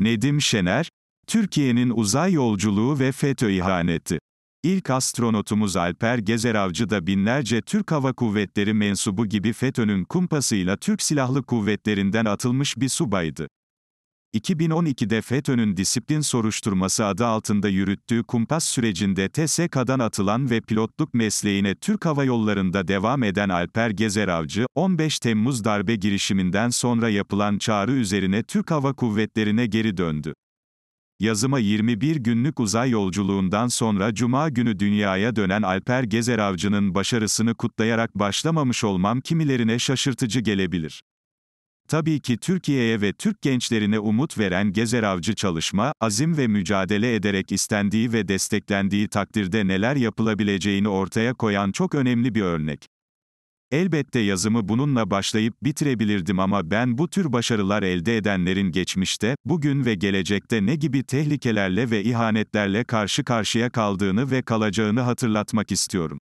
Nedim Şener, Türkiye'nin uzay yolculuğu ve FETÖ ihaneti. İlk astronotumuz Alper Gezeravcı da binlerce Türk Hava Kuvvetleri mensubu gibi FETÖ'nün kumpasıyla Türk Silahlı Kuvvetlerinden atılmış bir subaydı. 2012'de FETÖ'nün disiplin soruşturması adı altında yürüttüğü kumpas sürecinde TSK'dan atılan ve pilotluk mesleğine Türk Hava Yolları'nda devam eden Alper Gezer Avcı, 15 Temmuz darbe girişiminden sonra yapılan çağrı üzerine Türk Hava Kuvvetleri'ne geri döndü. Yazıma 21 günlük uzay yolculuğundan sonra Cuma günü dünyaya dönen Alper Gezer Avcı'nın başarısını kutlayarak başlamamış olmam kimilerine şaşırtıcı gelebilir. Tabii ki Türkiye'ye ve Türk gençlerine umut veren Gezer Avcı çalışma, azim ve mücadele ederek istendiği ve desteklendiği takdirde neler yapılabileceğini ortaya koyan çok önemli bir örnek. Elbette yazımı bununla başlayıp bitirebilirdim ama ben bu tür başarılar elde edenlerin geçmişte, bugün ve gelecekte ne gibi tehlikelerle ve ihanetlerle karşı karşıya kaldığını ve kalacağını hatırlatmak istiyorum.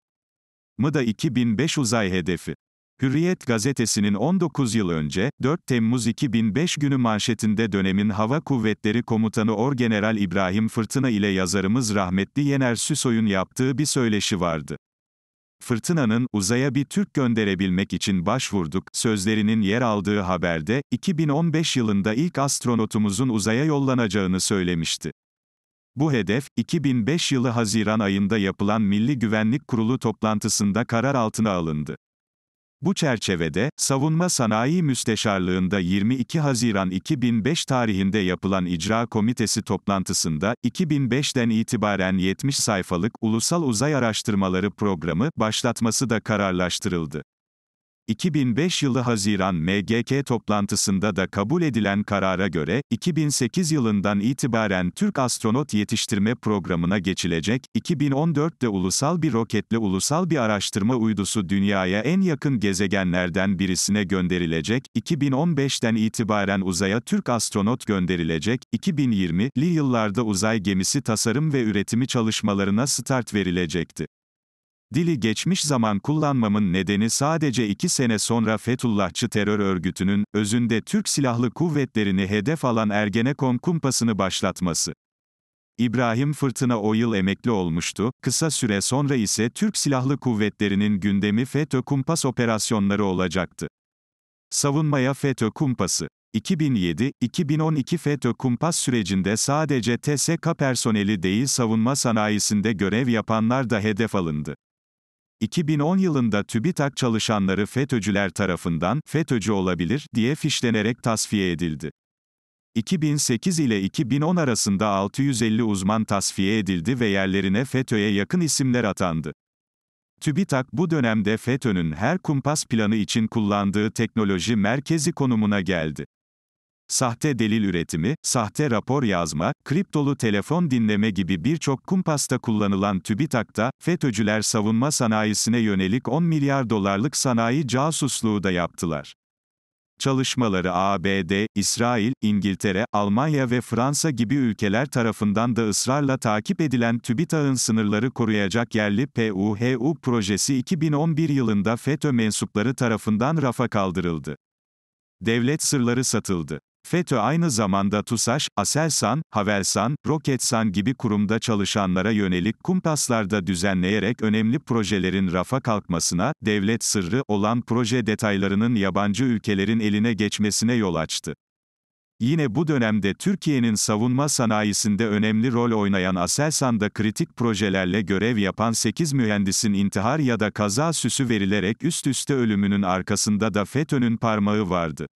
Mıda 2005 uzay hedefi Hürriyet gazetesinin 19 yıl önce, 4 Temmuz 2005 günü manşetinde dönemin Hava Kuvvetleri Komutanı Orgeneral İbrahim Fırtına ile yazarımız rahmetli Yener Süsoy'un yaptığı bir söyleşi vardı. Fırtına'nın, uzaya bir Türk gönderebilmek için başvurduk, sözlerinin yer aldığı haberde, 2015 yılında ilk astronotumuzun uzaya yollanacağını söylemişti. Bu hedef, 2005 yılı Haziran ayında yapılan Milli Güvenlik Kurulu toplantısında karar altına alındı. Bu çerçevede, Savunma Sanayi Müsteşarlığında 22 Haziran 2005 tarihinde yapılan icra Komitesi toplantısında, 2005'ten itibaren 70 sayfalık Ulusal Uzay Araştırmaları Programı başlatması da kararlaştırıldı. 2005 yılı Haziran MGK toplantısında da kabul edilen karara göre, 2008 yılından itibaren Türk astronot yetiştirme programına geçilecek, 2014'te ulusal bir roketle ulusal bir araştırma uydusu dünyaya en yakın gezegenlerden birisine gönderilecek, 2015'ten itibaren uzaya Türk astronot gönderilecek, 2020'li yıllarda uzay gemisi tasarım ve üretimi çalışmalarına start verilecekti. Dili geçmiş zaman kullanmamın nedeni sadece iki sene sonra Fethullahçı terör örgütünün, özünde Türk Silahlı Kuvvetleri'ni hedef alan Ergenekon kumpasını başlatması. İbrahim Fırtına o yıl emekli olmuştu, kısa süre sonra ise Türk Silahlı Kuvvetleri'nin gündemi FETÖ kumpas operasyonları olacaktı. Savunmaya FETÖ kumpası 2007-2012 FETÖ kumpas sürecinde sadece TSK personeli değil savunma sanayisinde görev yapanlar da hedef alındı. 2010 yılında TÜBİTAK çalışanları FETÖ'cüler tarafından FETÖ'cü olabilir diye fişlenerek tasfiye edildi. 2008 ile 2010 arasında 650 uzman tasfiye edildi ve yerlerine FETÖ'ye yakın isimler atandı. TÜBİTAK bu dönemde FETÖ'nün her kumpas planı için kullandığı teknoloji merkezi konumuna geldi sahte delil üretimi, sahte rapor yazma, kriptolu telefon dinleme gibi birçok kumpasta kullanılan TÜBİTAK'ta, FETÖ'cüler savunma sanayisine yönelik 10 milyar dolarlık sanayi casusluğu da yaptılar. Çalışmaları ABD, İsrail, İngiltere, Almanya ve Fransa gibi ülkeler tarafından da ısrarla takip edilen TÜBİTAK'ın sınırları koruyacak yerli PUHU projesi 2011 yılında FETÖ mensupları tarafından rafa kaldırıldı. Devlet sırları satıldı. FETÖ aynı zamanda TUSAŞ, ASELSAN, HAVELSAN, ROKETSAN gibi kurumda çalışanlara yönelik kumpaslarda düzenleyerek önemli projelerin rafa kalkmasına, devlet sırrı olan proje detaylarının yabancı ülkelerin eline geçmesine yol açtı. Yine bu dönemde Türkiye'nin savunma sanayisinde önemli rol oynayan Aselsan'da kritik projelerle görev yapan 8 mühendisin intihar ya da kaza süsü verilerek üst üste ölümünün arkasında da FETÖ'nün parmağı vardı.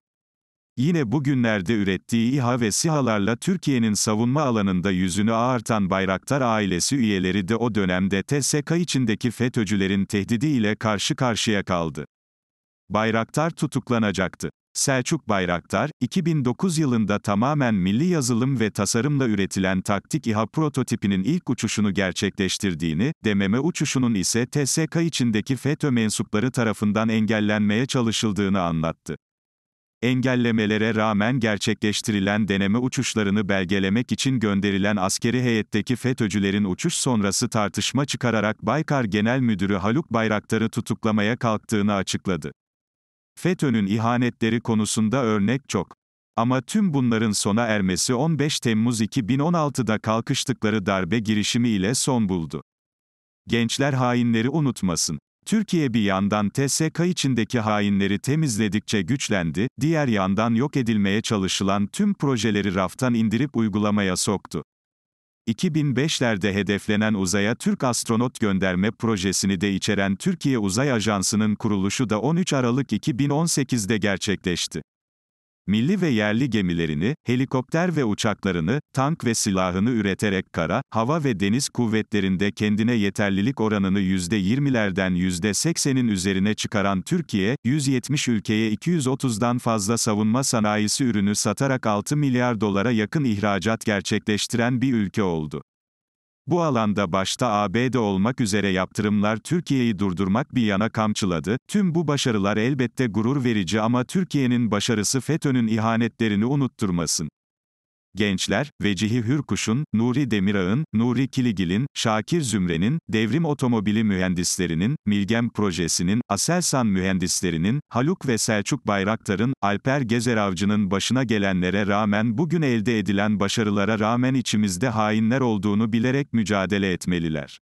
Yine bugünlerde ürettiği İHA ve SİHA'larla Türkiye'nin savunma alanında yüzünü ağırtan Bayraktar ailesi üyeleri de o dönemde TSK içindeki FETÖ'cülerin tehdidiyle karşı karşıya kaldı. Bayraktar tutuklanacaktı. Selçuk Bayraktar, 2009 yılında tamamen milli yazılım ve tasarımla üretilen taktik İHA prototipinin ilk uçuşunu gerçekleştirdiğini, dememe uçuşunun ise TSK içindeki FETÖ mensupları tarafından engellenmeye çalışıldığını anlattı engellemelere rağmen gerçekleştirilen deneme uçuşlarını belgelemek için gönderilen askeri heyetteki FETÖ'cülerin uçuş sonrası tartışma çıkararak Baykar Genel Müdürü Haluk Bayraktar'ı tutuklamaya kalktığını açıkladı. FETÖ'nün ihanetleri konusunda örnek çok. Ama tüm bunların sona ermesi 15 Temmuz 2016'da kalkıştıkları darbe girişimi ile son buldu. Gençler hainleri unutmasın. Türkiye bir yandan TSK içindeki hainleri temizledikçe güçlendi, diğer yandan yok edilmeye çalışılan tüm projeleri raftan indirip uygulamaya soktu. 2005'lerde hedeflenen uzaya Türk astronot gönderme projesini de içeren Türkiye Uzay Ajansı'nın kuruluşu da 13 Aralık 2018'de gerçekleşti milli ve yerli gemilerini, helikopter ve uçaklarını, tank ve silahını üreterek kara, hava ve deniz kuvvetlerinde kendine yeterlilik oranını %20'lerden %80'in üzerine çıkaran Türkiye, 170 ülkeye 230'dan fazla savunma sanayisi ürünü satarak 6 milyar dolara yakın ihracat gerçekleştiren bir ülke oldu. Bu alanda başta ABD olmak üzere yaptırımlar Türkiye'yi durdurmak bir yana kamçıladı. Tüm bu başarılar elbette gurur verici ama Türkiye'nin başarısı FETÖ'nün ihanetlerini unutturmasın. Gençler, Vecihi Hürkuş'un, Nuri Demirağ'ın, Nuri Kiligil'in, Şakir Zümre'nin, Devrim Otomobili Mühendislerinin, Milgem Projesi'nin, Aselsan Mühendislerinin, Haluk ve Selçuk Bayraktar'ın, Alper Gezeravcı'nın başına gelenlere rağmen bugün elde edilen başarılara rağmen içimizde hainler olduğunu bilerek mücadele etmeliler.